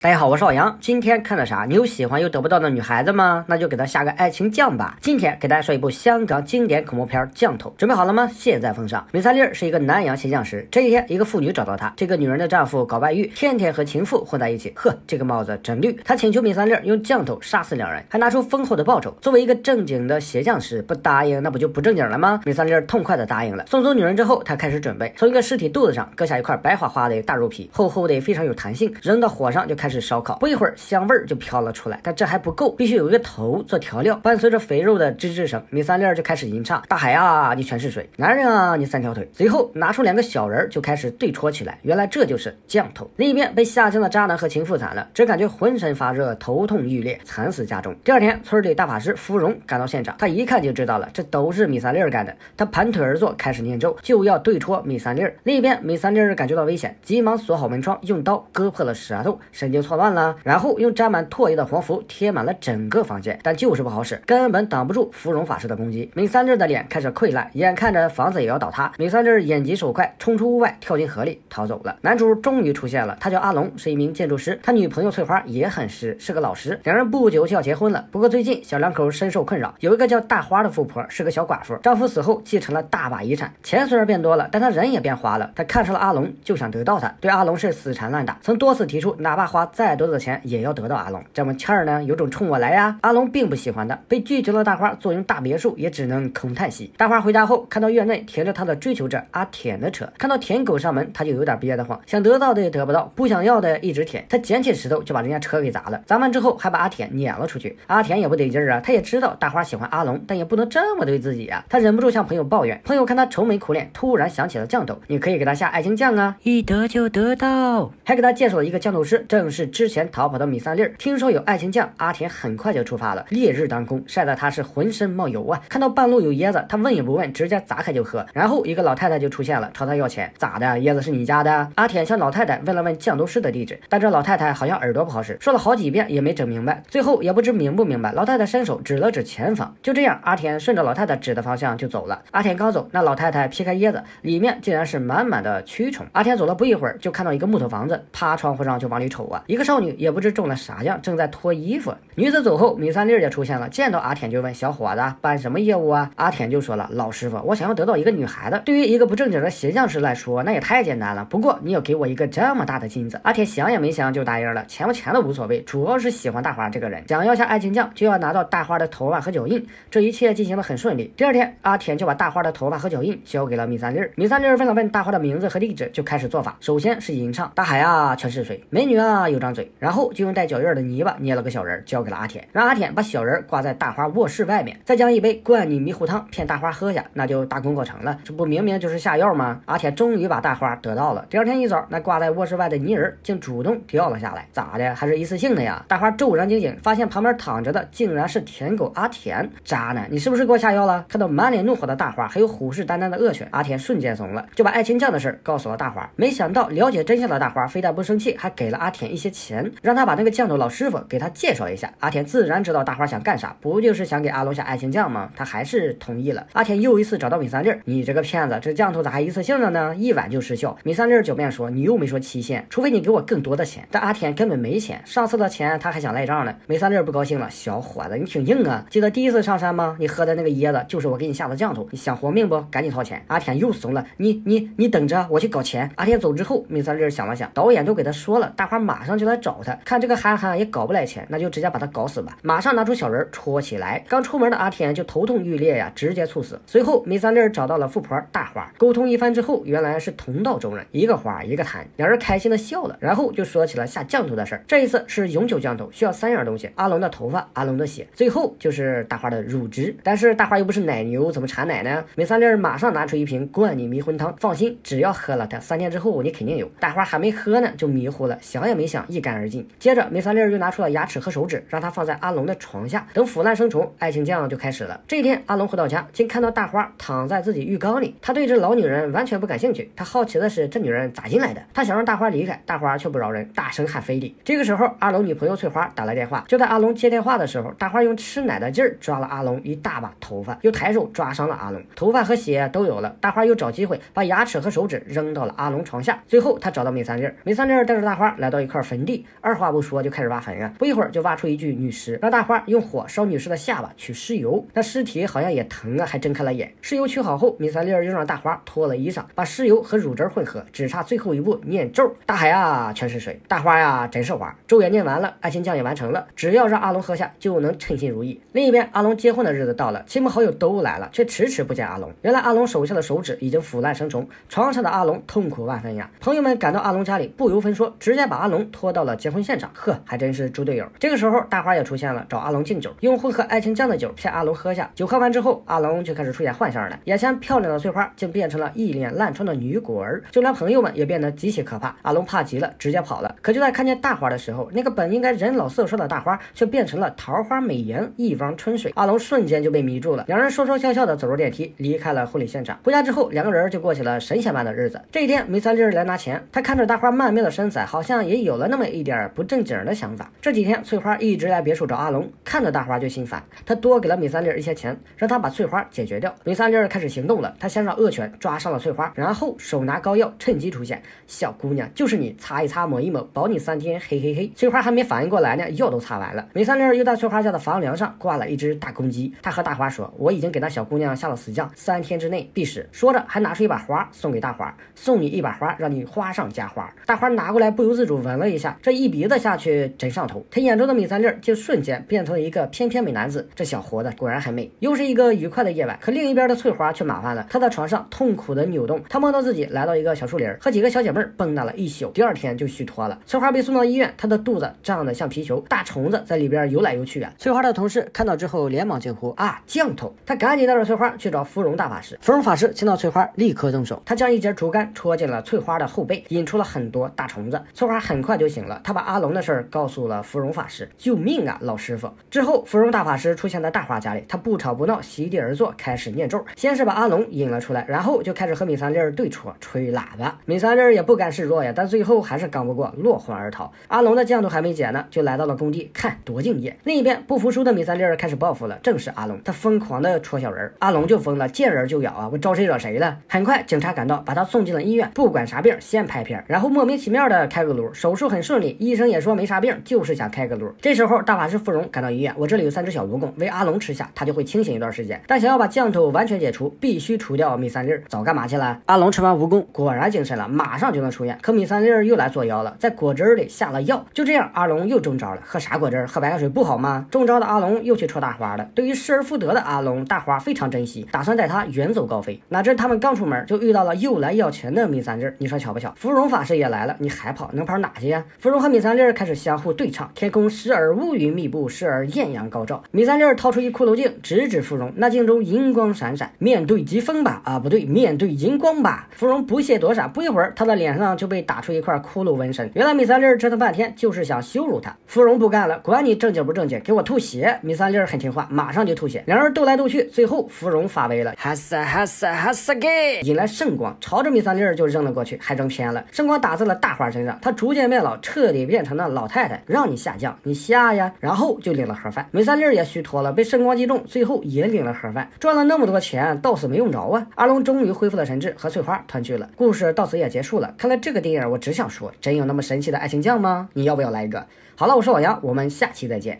大家好，我是老杨。今天看的啥？你有喜欢又得不到的女孩子吗？那就给她下个爱情降吧。今天给大家说一部香港经典恐怖片《降头》，准备好了吗？现在奉上。米三立是一个南洋鞋匠师。这一天，一个妇女找到他，这个女人的丈夫搞外遇，天天和情妇混在一起。呵，这个帽子真绿。他请求米三立用降头杀死两人，还拿出丰厚的报酬。作为一个正经的鞋匠师，不答应那不就不正经了吗？米三立痛快的答应了。送走女人之后，他开始准备，从一个尸体肚子上割下一块白花花的大肉皮，厚厚的，非常有弹性，扔到火上就开。开始烧烤，不一会儿香味儿就飘了出来，但这还不够，必须有一个头做调料。伴随着肥肉的吱吱声，米三粒儿就开始吟唱：“大海啊，你全是水；男人啊，你三条腿。”随后拿出两个小人儿就开始对戳起来。原来这就是降头。另一边被下降的渣男和情妇惨了，只感觉浑身发热，头痛欲裂，惨死家中。第二天，村里大法师芙蓉赶到现场，他一看就知道了，这都是米三粒儿干的。他盘腿而坐，开始念咒，就要对戳米三粒儿。另一边，米三粒儿感觉到危险，急忙锁好门窗，用刀割破了舌头，神经。就错乱了，然后用沾满唾液的黄符贴满了整个房间，但就是不好使，根本挡不住芙蓉法师的攻击。敏三儿的脸开始溃烂，眼看着房子也要倒塌，敏三儿眼疾手快，冲出屋外，跳进河里逃走了。男主终于出现了，他叫阿龙，是一名建筑师，他女朋友翠花也很实，是个老师，两人不久就要结婚了，不过最近小两口深受困扰，有一个叫大花的富婆，是个小寡妇，丈夫死后继承了大把遗产，钱虽然变多了，但他人也变花了。他看上了阿龙，就想得到他，对阿龙是死缠烂打，曾多次提出，哪怕花。再多的钱也要得到阿龙，这么欠儿呢？有种冲我来呀！阿龙并不喜欢的，被拒绝了。大花坐拥大别墅，也只能空叹息。大花回家后，看到院内停着他的追求者阿舔的车，看到舔狗上门，他就有点憋得慌。想得到的也得不到，不想要的一直舔。他捡起石头就把人家车给砸了，砸完之后还把阿舔撵了出去。阿舔也不得劲儿啊，他也知道大花喜欢阿龙，但也不能这么对自己啊。他忍不住向朋友抱怨，朋友看他愁眉苦脸，突然想起了酱豆，你可以给他下爱情酱啊，一得就得到，还给他介绍了一个酱豆师，正是。是之前逃跑的米三粒儿，听说有爱情酱，阿田很快就出发了。烈日当空，晒得他是浑身冒油啊！看到半路有椰子，他问也不问，直接砸开就喝。然后一个老太太就出现了，朝他要钱，咋的？椰子是你家的？阿田向老太太问了问酱都师的地址，但这老太太好像耳朵不好使，说了好几遍也没整明白。最后也不知明不明白，老太太伸手指了指前方，就这样，阿田顺着老太太指的方向就走了。阿田刚走，那老太太劈开椰子，里面竟然是满满的蛆虫。阿田走了不一会儿，就看到一个木头房子，趴窗户上就往里瞅啊。一个少女也不知中了啥样，正在脱衣服。女子走后，米三粒也出现了，见到阿田就问：“小伙子，办什么业务啊？”阿田就说了：“老师傅，我想要得到一个女孩子。对于一个不正经的鞋匠师来说，那也太简单了。不过你要给我一个这么大的金子。”阿田想也没想就答应了，钱不钱的无所谓，主要是喜欢大花这个人。想要下爱情酱，就要拿到大花的头发和脚印。这一切进行的很顺利。第二天，阿田就把大花的头发和脚印交给了米三粒。米三粒问了问大花的名字和地址，就开始做法。首先是吟唱：“大海啊，全是水；美女啊，有。”张嘴，然后就用带脚印的泥巴捏了个小人，交给了阿铁，让阿铁把小人挂在大花卧室外面，再将一杯灌你迷糊汤骗大花喝下，那就大功告成了。这不明明就是下药吗？阿铁终于把大花得到了。第二天一早，那挂在卧室外的泥人竟主动掉了下来，咋的？还是一次性的呀？大花骤然惊醒，发现旁边躺着的竟然是舔狗阿田。渣男，你是不是给我下药了？看到满脸怒火的大花，还有虎视眈眈的恶犬，阿田瞬间怂了，就把爱情酱的事告诉了大花。没想到了解真相的大花，非但不生气，还给了阿田一些。钱让他把那个酱头老师傅给他介绍一下。阿田自然知道大花想干啥，不就是想给阿龙下爱情酱吗？他还是同意了。阿田又一次找到米三粒，你这个骗子，这酱头咋还一次性的呢？一晚就失效。米三粒狡辩说，你又没说期限，除非你给我更多的钱。但阿田根本没钱，上次的钱他还想赖账呢。米三粒不高兴了，小伙子你挺硬啊，记得第一次上山吗？你喝的那个椰子就是我给你下的酱头，你想活命不？赶紧掏钱。阿田又怂了，你你你等着，我去搞钱。阿田走之后，米三粒想了想，导演都给他说了，大花马。马上就来找他，看这个憨憨也搞不来钱，那就直接把他搞死吧。马上拿出小人戳起来。刚出门的阿天就头痛欲裂呀，直接猝死。随后，梅三粒找到了富婆大花，沟通一番之后，原来是同道中人，一个花一个谈，两人开心的笑了，然后就说起了下降头的事儿。这一次是永久降头，需要三样东西：阿龙的头发、阿龙的血，最后就是大花的乳汁。但是大花又不是奶牛，怎么产奶呢？梅三粒马上拿出一瓶灌你迷魂汤，放心，只要喝了它，三天之后你肯定有。大花还没喝呢，就迷糊了，想也没想。一干而尽。接着，梅三丽又拿出了牙齿和手指，让他放在阿龙的床下，等腐烂生虫，爱情酱就开始了。这一天，阿龙回到家，竟看到大花躺在自己浴缸里。他对这老女人完全不感兴趣。他好奇的是，这女人咋进来的？他想让大花离开，大花却不饶人，大声喊菲利。这个时候，阿龙女朋友翠花打来电话。就在阿龙接电话的时候，大花用吃奶的劲儿抓了阿龙一大把头发，又抬手抓伤了阿龙。头发和血都有了。大花又找机会把牙齿和手指扔到了阿龙床下。最后，他找到梅三丽，梅三丽带着大花来到一块。坟地，二话不说就开始挖坟啊！不一会儿就挖出一具女尸，让大花用火烧女尸的下巴取尸油。那尸体好像也疼啊，还睁开了眼。尸油取好后，米三六又让大花脱了衣裳，把尸油和乳汁混合，只差最后一步念咒。大海呀，全是水；大花呀，真是花。咒也念完了，爱情酱也完成了，只要让阿龙喝下，就能称心如意。另一边，阿龙结婚的日子到了，亲朋好友都来了，却迟迟不见阿龙。原来阿龙手下的手指已经腐烂成虫，床上的阿龙痛苦万分呀。朋友们赶到阿龙家里，不由分说，直接把阿龙。拖到了结婚现场，呵，还真是猪队友。这个时候，大花也出现了，找阿龙敬酒，用混合爱情酱的酒骗阿龙喝下。酒喝完之后，阿龙就开始出现幻象了，眼前漂亮的翠花竟变成了一脸烂疮的女鬼儿，就连朋友们也变得极其可怕。阿龙怕极了，直接跑了。可就在看见大花的时候，那个本应该人老色衰的大花，却变成了桃花美颜一汪春水，阿龙瞬间就被迷住了。两人说说笑笑的走入电梯，离开了婚礼现场。回家之后，两个人就过起了神仙般的日子。这一天，梅三莉来拿钱，她看着大花曼妙的身材，好像也有了。那么一点不正经的想法。这几天，翠花一直来别墅找阿龙，看着大花就心烦。他多给了米三粒儿一些钱，让他把翠花解决掉。米三粒儿开始行动了，他先让恶犬抓伤了翠花，然后手拿膏药，趁机出现。小姑娘，就是你，擦一擦，抹一抹，保你三天。嘿嘿嘿。翠花还没反应过来呢，药都擦完了。米三粒儿又在翠花家的房梁上挂了一只大公鸡。他和大花说：“我已经给那小姑娘下了死降，三天之内必死。”说着，还拿出一把花送给大花，送你一把花，让你花上加花。大花拿过来，不由自主闻了一。下，这一鼻子下去真上头，他眼中的米三粒就瞬间变成了一个翩翩美男子。这小活的果然很美。又是一个愉快的夜晚，可另一边的翠花却麻烦了。她在床上痛苦的扭动，她梦到自己来到一个小树林，和几个小姐妹蹦跶了一宿，第二天就虚脱了。翠花被送到医院，她的肚子胀得像皮球，大虫子在里边游来游去啊。翠花的同事看到之后连忙惊呼啊降头！他赶紧带着翠花去找芙蓉大法师。芙蓉法师见到翠花立刻动手，他将一节竹竿戳进了翠花的后背，引出了很多大虫子。翠花很快就。醒了，他把阿龙的事儿告诉了芙蓉法师：“救命啊，老师傅！”之后，芙蓉大法师出现在大花家里，他不吵不闹，席地而坐，开始念咒。先是把阿龙引了出来，然后就开始和米三粒儿对戳、吹喇叭。米三粒儿也不甘示弱呀，但最后还是刚不过，落荒而逃。阿龙的箭头还没解呢，就来到了工地，看多敬业。另一边，不服输的米三粒儿开始报复了，正是阿龙，他疯狂的戳小人儿，阿龙就疯了，见人就咬啊！我招谁惹谁了？很快，警察赶到，把他送进了医院。不管啥病，先拍片然后莫名其妙的开个颅，手术很。很顺利，医生也说没啥病，就是想开个颅。这时候，大法师芙蓉赶到医院，我这里有三只小蜈蚣，喂阿龙吃下，他就会清醒一段时间。但想要把降头完全解除，必须除掉米三粒儿。早干嘛去了？阿龙吃完蜈蚣，果然精神了，马上就能出院。可米三粒儿又来作妖了，在果汁里下了药。就这样，阿龙又中招了。喝啥果汁？喝白开水不好吗？中招的阿龙又去戳大花了。对于失而复得的阿龙，大花非常珍惜，打算带他远走高飞。哪知他们刚出门，就遇到了又来要钱的米三粒儿。你说巧不巧？芙蓉法师也来了，你还跑能跑哪去呀？芙蓉和米三粒开始相互对唱，天空时而乌云密布，时而艳阳高照。米三粒掏出一骷髅镜，直指芙蓉，那镜中银光闪闪。面对疾风吧，啊，不对，面对银光吧。芙蓉不屑躲闪，不一会儿，她的脸上就被打出一块骷髅纹身。原来米三粒折腾半天就是想羞辱她。芙蓉不干了，管你正经不正经，给我吐血！米三粒很听话，马上就吐血。两人斗来斗去，最后芙蓉发威了，哈斯哈斯哈斯给，引来圣光，朝着米三粒就扔了过去，还扔偏了。圣光打在了大花身上，他逐渐变老。彻底变成了老太太，让你下降，你下呀，然后就领了盒饭。梅三丽也虚脱了，被圣光击中，最后也领了盒饭。赚了那么多钱，到死没用着啊！阿龙终于恢复了神智，和翠花团聚了。故事到此也结束了。看来这个电影，我只想说，真有那么神奇的爱情酱吗？你要不要来一个？好了，我是老杨，我们下期再见。